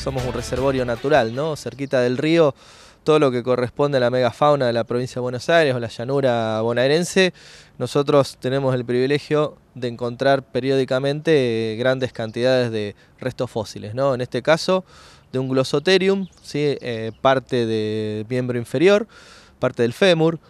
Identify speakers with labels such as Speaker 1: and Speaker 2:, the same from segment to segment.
Speaker 1: somos un reservorio natural, ¿no? Cerquita del río, todo lo que corresponde a la megafauna de la provincia de Buenos Aires o la llanura bonaerense, nosotros tenemos el privilegio de encontrar periódicamente eh, grandes cantidades de restos fósiles, ¿no? En este caso, de un glosoterium, ¿sí? Eh, parte del miembro inferior, parte del fémur,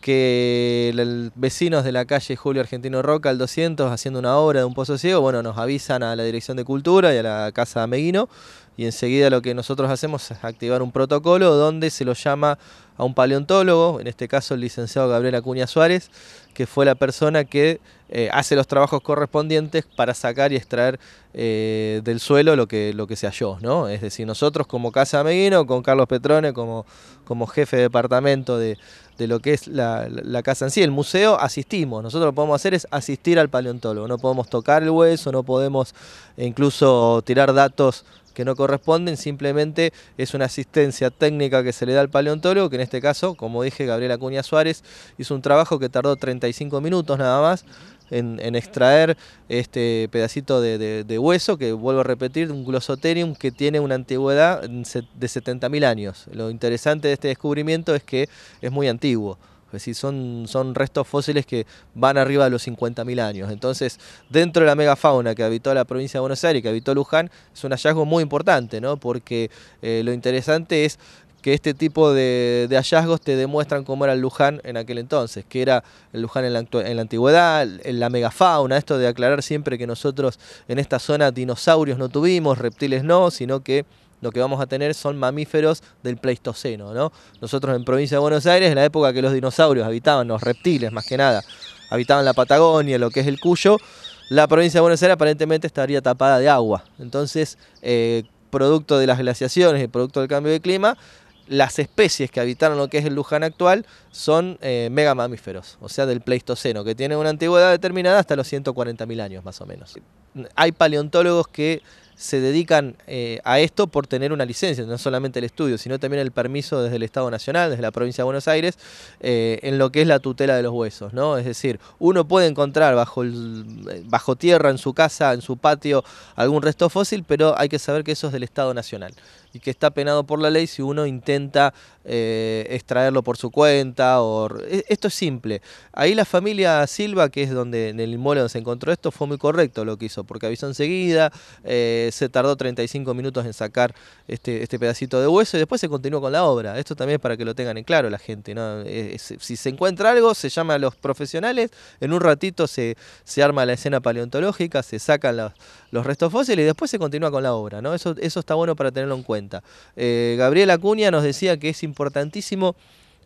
Speaker 1: que vecinos de la calle Julio Argentino Roca, al 200, haciendo una obra de un pozo ciego, bueno, nos avisan a la Dirección de Cultura y a la Casa Meguino y enseguida lo que nosotros hacemos es activar un protocolo donde se lo llama a un paleontólogo, en este caso el licenciado Gabriel Acuña Suárez, que fue la persona que eh, hace los trabajos correspondientes para sacar y extraer eh, del suelo lo que, lo que se halló. ¿no? Es decir, nosotros como Casa Meguino, con Carlos Petrone como, como jefe de departamento de, lo que es la, la, casa en sí, el museo, asistimos. Nosotros lo que podemos hacer es asistir al paleontólogo, no podemos tocar el hueso, no podemos incluso tirar datos que no corresponden, simplemente es una asistencia técnica que se le da al paleontólogo, que en este caso, como dije, Gabriela Cuña Suárez hizo un trabajo que tardó 35 minutos nada más en, extraer este pedacito de, de, hueso, que vuelvo a repetir, un glosoterium que tiene una antigüedad de 70.000 años. Lo interesante de este descubrimiento es que es muy antiguo. Es decir, son, son restos fósiles que van arriba de los 50.000 años. Entonces, dentro de la megafauna que habitó la provincia de Buenos Aires, que habitó Luján, es un hallazgo muy importante, ¿no? Porque eh, lo interesante es que este tipo de, hallazgos te demuestran cómo era Luján en aquel entonces, que era el Luján en la, en la, antigüedad, en la megafauna, esto de aclarar siempre que nosotros en esta zona dinosaurios no tuvimos, reptiles no, sino que lo que vamos a tener son mamíferos del Pleistoceno, ¿no? Nosotros en provincia de Buenos Aires, en la época que los dinosaurios habitaban, los reptiles más que nada, habitaban la Patagonia, lo que es el Cuyo, la provincia de Buenos Aires aparentemente estaría tapada de agua. Entonces, eh, producto de las glaciaciones y producto del cambio de clima, las especies que habitaron lo que es el Luján actual son eh, megamamíferos, o sea, del Pleistoceno, que tienen una antigüedad determinada hasta los 140.000 años más o menos. Hay paleontólogos que se dedican eh, a esto por tener una licencia, no solamente el estudio, sino también el permiso desde el Estado Nacional, desde la provincia de Buenos Aires, eh, en lo que es la tutela de los huesos, ¿no? Es decir, uno puede encontrar bajo, el, eh, bajo tierra, en su casa, en su patio, algún resto fósil, pero hay que saber que eso es del Estado Nacional y que está penado por la ley si uno intenta eh, extraerlo por su cuenta. O... E, esto es simple. Ahí la familia Silva, que es donde en el inmueble donde se encontró esto, fue muy correcto lo que hizo, porque avisó enseguida, eh, se tardó 35 minutos en sacar este, este, pedacito de hueso y después se continuó con la obra. Esto también es para que lo tengan en claro la gente. ¿no? Eh, si se encuentra algo, se llama a los profesionales, en un ratito se, se arma la escena paleontológica, se sacan los, restos fósiles y después se continúa con la obra. ¿no? eso está bueno para tenerlo en cuenta. Eh, Gabriel Acuña nos decía que es importantísimo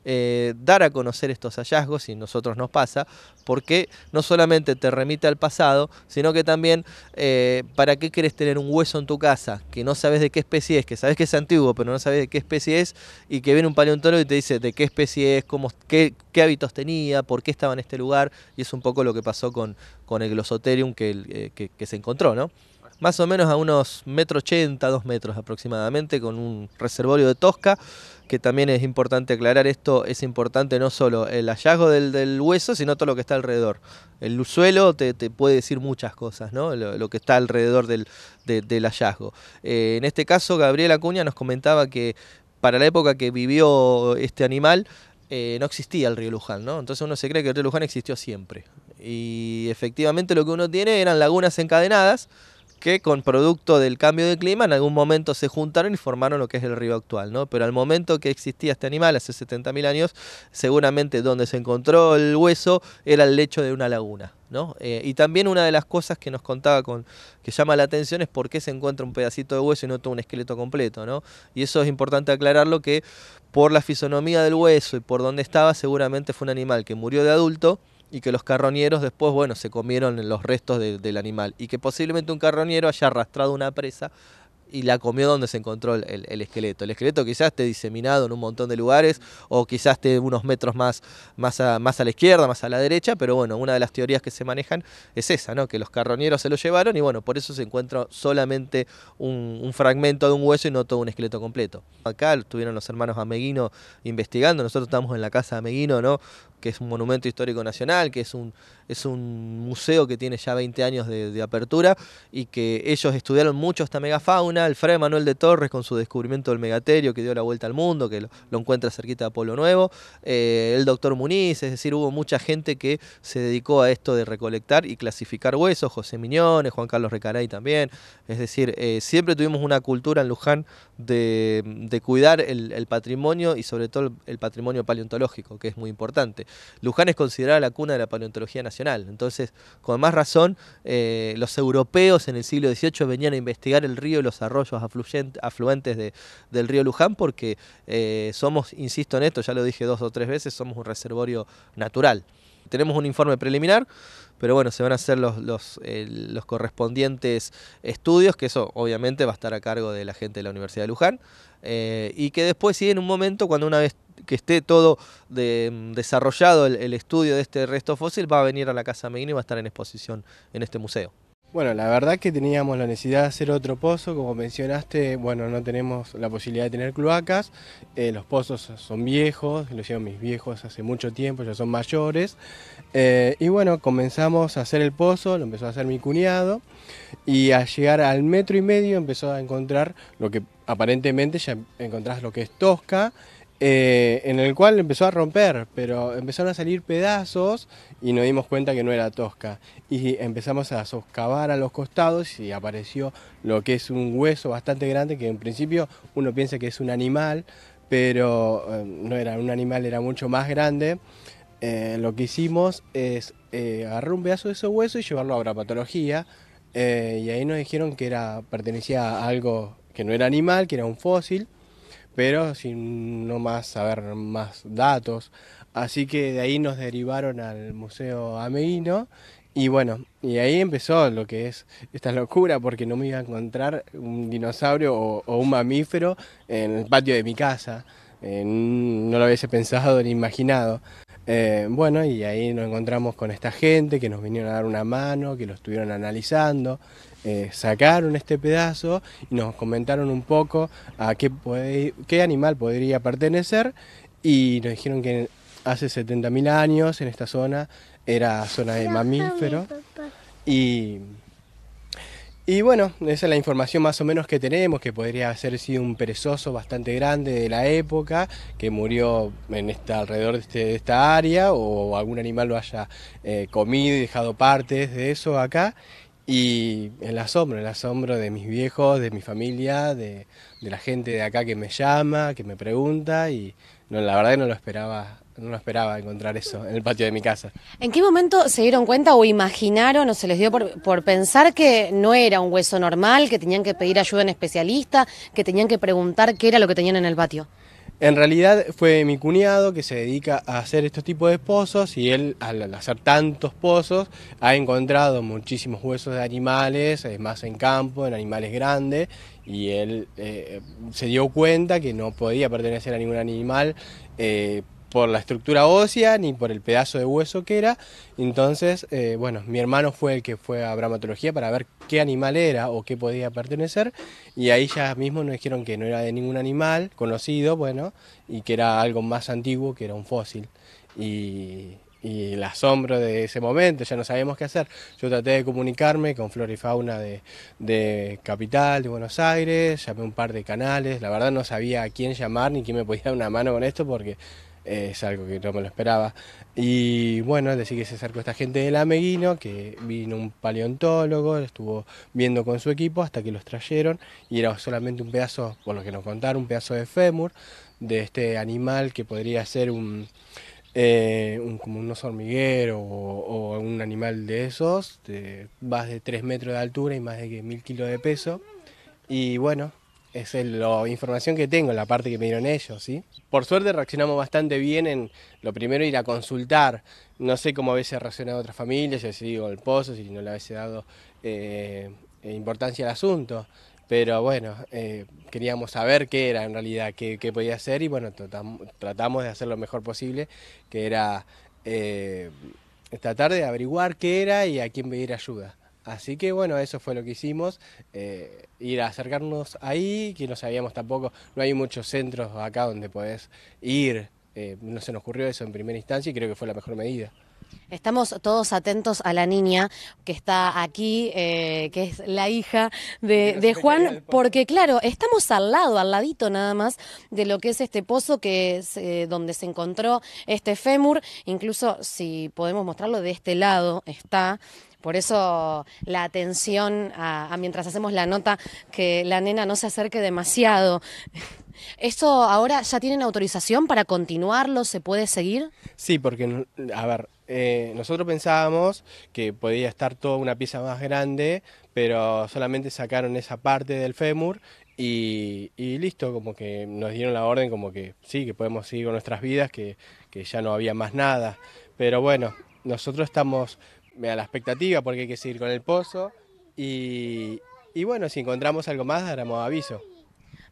Speaker 1: eh, dar a conocer estos hallazgos, y nosotros nos pasa, porque no solamente te remite al pasado, sino que también eh, para qué querés tener un hueso en tu casa, que no sabes de qué especie es, que sabes que es antiguo, pero no sabes de qué especie es, y que viene un paleontólogo y te dice de qué especie es, cómo, qué, hábitos tenía, por qué estaba en este lugar, y es un poco lo que pasó con, el glosoterium que, que se encontró, ¿no? más o menos a unos metros ochenta, dos metros aproximadamente, con un reservorio de tosca, que también es importante aclarar esto, es importante no solo el hallazgo del, hueso, sino todo lo que está alrededor. El suelo te, puede decir muchas cosas, ¿no? Lo, que está alrededor del, hallazgo. Eh, en este caso, Gabriel Acuña nos comentaba que para la época que vivió este animal, eh, no existía el río Luján, ¿no? Entonces uno se cree que el río Luján existió siempre. Y efectivamente lo que uno tiene eran lagunas encadenadas, que con producto del cambio de clima en algún momento se juntaron y formaron lo que es el río actual, ¿no? Pero al momento que existía este animal, hace 70.000 años, seguramente donde se encontró el hueso era el lecho de una laguna, ¿no? Eh, y también una de las cosas que nos contaba con que llama la atención es por qué se encuentra un pedacito de hueso y no todo un esqueleto completo, ¿no? Y eso es importante aclararlo que por la fisonomía del hueso y por dónde estaba seguramente fue un animal que murió de adulto y que los carroñeros después, bueno, se comieron los restos del animal y que posiblemente un carroñero haya arrastrado una presa y la comió donde se encontró el, esqueleto. El esqueleto quizás esté diseminado en un montón de lugares o quizás esté unos metros más, más, a, más a la izquierda, más a la derecha, pero bueno, una de las teorías que se manejan es esa, ¿no? que los carroñeros se lo llevaron y bueno, por eso se encuentra solamente un, fragmento de un hueso y no todo un esqueleto completo. Acá estuvieron los hermanos Ameguino investigando, nosotros estamos en la casa de Ameguino, ¿no? que es un monumento histórico nacional, que es un, es un museo que tiene ya 20 años de, apertura y que ellos estudiaron mucho esta megafauna. El Fray Manuel de Torres con su descubrimiento del megaterio que dio la vuelta al mundo, que lo, encuentra cerquita de Polo Nuevo. Eh, el doctor Muniz, es decir, hubo mucha gente que se dedicó a esto de recolectar y clasificar huesos. José Miñones, Juan Carlos Recaray también. Es decir, eh, siempre tuvimos una cultura en Luján de, cuidar el, patrimonio y sobre todo el patrimonio paleontológico, que es muy importante. Luján es considerada la cuna de la paleontología nacional. Entonces, con más razón, eh, los europeos en el siglo XVIII venían a investigar el río y los arroyos afluentes del río Luján porque eh, somos, insisto en esto, ya lo dije dos o tres veces, somos un reservorio natural. Tenemos un informe preliminar, pero bueno, se van a hacer los, los eh, correspondientes estudios, que eso obviamente va a estar a cargo de la gente de la Universidad de Luján. Eh, y que después sí en un momento cuando una vez que esté todo mm, desarrollado el, estudio de este resto fósil va a venir a la Casa Meguino y va a estar en exposición en este museo.
Speaker 2: Bueno, la verdad que teníamos la necesidad de hacer otro pozo, como mencionaste, bueno, no tenemos la posibilidad de tener cloacas, eh, los pozos son viejos, lo hicieron mis viejos hace mucho tiempo, ya son mayores, eh, y bueno, comenzamos a hacer el pozo, lo empezó a hacer mi cuñado, y al llegar al metro y medio empezó a encontrar lo que aparentemente ya encontrás lo que es Tosca, eh, en el cual empezó a romper, pero empezaron a salir pedazos y nos dimos cuenta que no era Tosca. Y empezamos a soscavar a los costados y apareció lo que es un hueso bastante grande, que en principio uno piensa que es un animal, pero eh, no era un animal, era mucho más grande. Eh, lo que hicimos es agarrar un pedazo de ese hueso y llevarlo a una patología. y ahí nos dijeron que era, pertenecía a algo que no era animal, que era un fósil, pero sin no más saber más datos. Así que de ahí nos derivaron al Museo Ameíno y bueno, y ahí empezó lo que es esta locura, porque no me iba a encontrar un dinosaurio o, un mamífero en el patio de mi casa. Eh, no lo hubiese pensado ni imaginado. Eh, bueno, y ahí nos encontramos con esta gente que nos vinieron a dar una mano, que lo estuvieron analizando. Eh, sacaron este pedazo y nos comentaron un poco a qué, qué animal podría pertenecer y nos dijeron que hace 70.000 años en esta zona era zona de mamíferos y... bueno, esa es la información más o menos que tenemos, que podría haber sido un perezoso bastante grande de la época, que murió en este alrededor de, este, de esta área, o algún animal lo haya eh, comido y dejado partes de eso acá. Y el asombro, el asombro de mis viejos, de mi familia, de, la gente de acá que me llama, que me pregunta y no, la verdad que no lo esperaba no lo esperaba encontrar eso en el patio de mi casa.
Speaker 3: ¿En qué momento se dieron cuenta o imaginaron o se les dio por, por, pensar que no era un hueso normal, que tenían que pedir ayuda en especialista, que tenían que preguntar qué era lo que tenían en el patio?
Speaker 2: En realidad fue mi cuñado que se dedica a hacer estos tipos de pozos y él al hacer tantos pozos ha encontrado muchísimos huesos de animales, más en campo, en animales grandes y él eh, se dio cuenta que no podía pertenecer a ningún animal. Eh, por la estructura ósea ni por el pedazo de hueso que era. Entonces, eh, bueno, mi hermano fue el que fue a bramatología para ver qué animal era o qué podía pertenecer. Y ahí ya mismo nos dijeron que no era de ningún animal conocido, bueno, y que era algo más antiguo, que era un fósil. Y, y el asombro de ese momento, ya no sabíamos qué hacer. Yo traté de comunicarme con Flora y Fauna de, de, Capital, de Buenos Aires, llamé un par de canales, la verdad no sabía a quién llamar ni quién me podía dar una mano con esto porque es algo que no me lo esperaba. Y bueno, es decir, que se acercó esta gente del Ameguino, que vino un paleontólogo, estuvo viendo con su equipo hasta que los trajeron y era solamente un pedazo, por lo que nos contaron, un pedazo de fémur de este animal que podría ser un, eh, como un oso hormiguero o, un animal de esos, de más de 3 metros de altura y más de 1000 kilos de peso. Y bueno, es la información que tengo, la parte que me dieron ellos, ¿sí? Por suerte reaccionamos bastante bien en lo primero ir a consultar. No sé cómo a veces reaccionado otras familias, si digo el pozo, si no le hubiese dado eh, importancia al asunto. Pero bueno, eh, queríamos saber qué era en realidad, qué, podía hacer y bueno, tratamos, de hacer lo mejor posible, que era eh, tratar de averiguar qué era y a quién pedir ayuda. Así que bueno, eso fue lo que hicimos, eh, ir a acercarnos ahí, que no sabíamos tampoco, no hay muchos centros acá donde podés ir, eh, no se nos ocurrió eso en primera instancia y creo que fue la mejor medida.
Speaker 3: Estamos todos atentos a la niña que está aquí, eh, que es la hija de, Juan, porque claro, estamos al lado, al ladito nada más de lo que es este pozo que es donde se encontró este fémur. Incluso si podemos mostrarlo de este lado está por eso la atención a, mientras hacemos la nota, que la nena no se acerque demasiado. ¿Esto ahora ya tienen autorización para continuarlo? ¿Se puede seguir?
Speaker 2: Sí, porque, a ver, eh, nosotros pensábamos que podía estar toda una pieza más grande, pero solamente sacaron esa parte del fémur y, listo, como que nos dieron la orden, como que sí, que podemos seguir con nuestras vidas, que, que ya no había más nada. Pero bueno, nosotros estamos me da la expectativa porque hay que seguir con el pozo. Y, y bueno, si encontramos algo más, daremos aviso.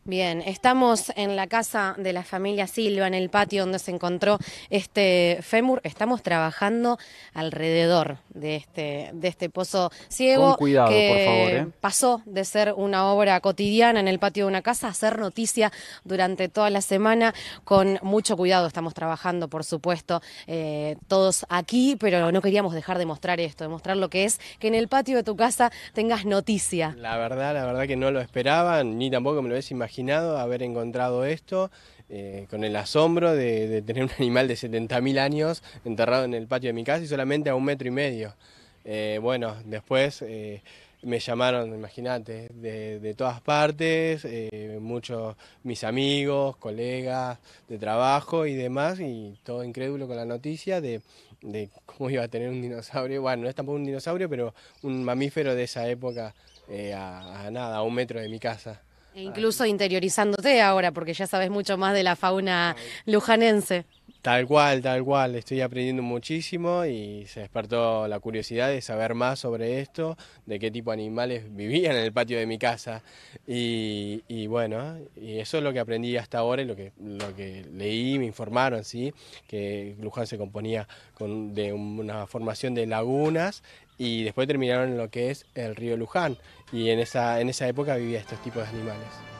Speaker 2: Bien,
Speaker 3: estamos en la casa de la familia Silva, en el patio donde se encontró este fémur. Estamos trabajando alrededor de este, de este pozo ciego. que ¿eh? Pasó de ser una obra cotidiana en el patio de una casa a ser noticia durante toda la semana. Con mucho cuidado estamos trabajando, por supuesto, eh, todos aquí, pero no queríamos dejar de mostrar esto, de mostrar lo que es que en el patio de tu casa tengas noticia.
Speaker 2: La verdad, la verdad que no lo esperaban, ni tampoco me lo habías imaginado haber encontrado esto, eh, con el asombro de, tener un animal de 70.000 años enterrado en el patio de mi casa y solamente a un metro y medio. Eh, bueno, después eh, me llamaron, imagínate, de, todas partes, muchos mis amigos, colegas de trabajo y demás, y todo incrédulo con la noticia de, cómo iba a tener un dinosaurio, bueno, no es tampoco un dinosaurio, pero un mamífero de esa época a, nada, a un metro de mi casa.
Speaker 3: E incluso interiorizándote ahora, porque ya sabes mucho más de la fauna lujanense.
Speaker 2: Tal cual, tal cual, estoy aprendiendo muchísimo y se despertó la curiosidad de saber más sobre esto, de qué tipo de animales vivían en el patio de mi casa. Y, bueno, y eso es lo que aprendí hasta ahora y lo que, lo que leí, me informaron, ¿sí? que Luján se componía de una formación de lagunas y después terminaron en lo que es el río Luján y en esa, en esa época vivía estos tipos de animales.